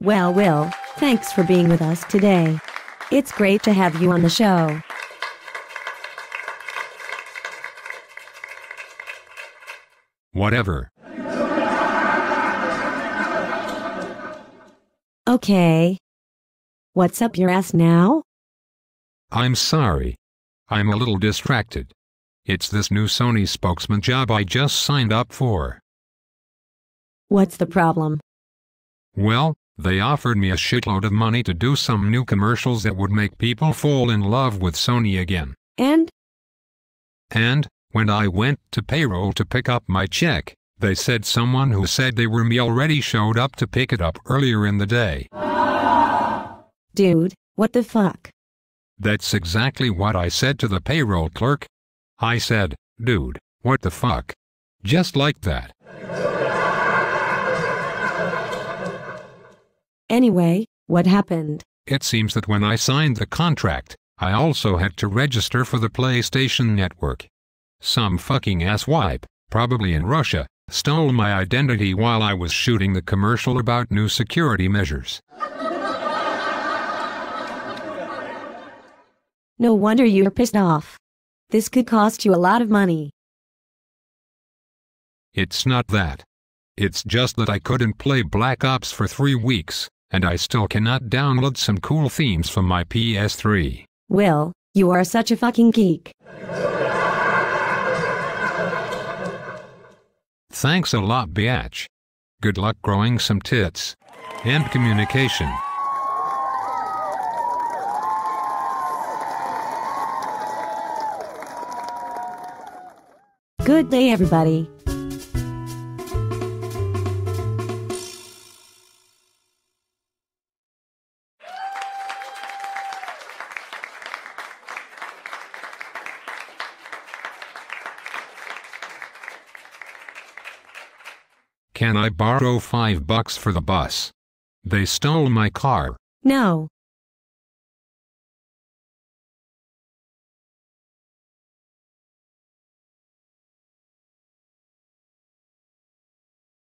Well, Will, thanks for being with us today. It's great to have you on the show. Whatever. Okay. What's up your ass now? I'm sorry. I'm a little distracted. It's this new Sony spokesman job I just signed up for. What's the problem? Well, they offered me a shitload of money to do some new commercials that would make people fall in love with Sony again. And? And, when I went to payroll to pick up my check, they said someone who said they were me already showed up to pick it up earlier in the day. Dude, what the fuck? That's exactly what I said to the payroll clerk. I said, dude, what the fuck? Just like that. Anyway, what happened? It seems that when I signed the contract, I also had to register for the PlayStation Network. Some fucking asswipe, probably in Russia, stole my identity while I was shooting the commercial about new security measures. No wonder you're pissed off. This could cost you a lot of money. It's not that. It's just that I couldn't play Black Ops for three weeks, and I still cannot download some cool themes from my PS3. Will, you are such a fucking geek. Thanks a lot, biatch. Good luck growing some tits. And communication. Good day, everybody. Can I borrow five bucks for the bus? They stole my car. No.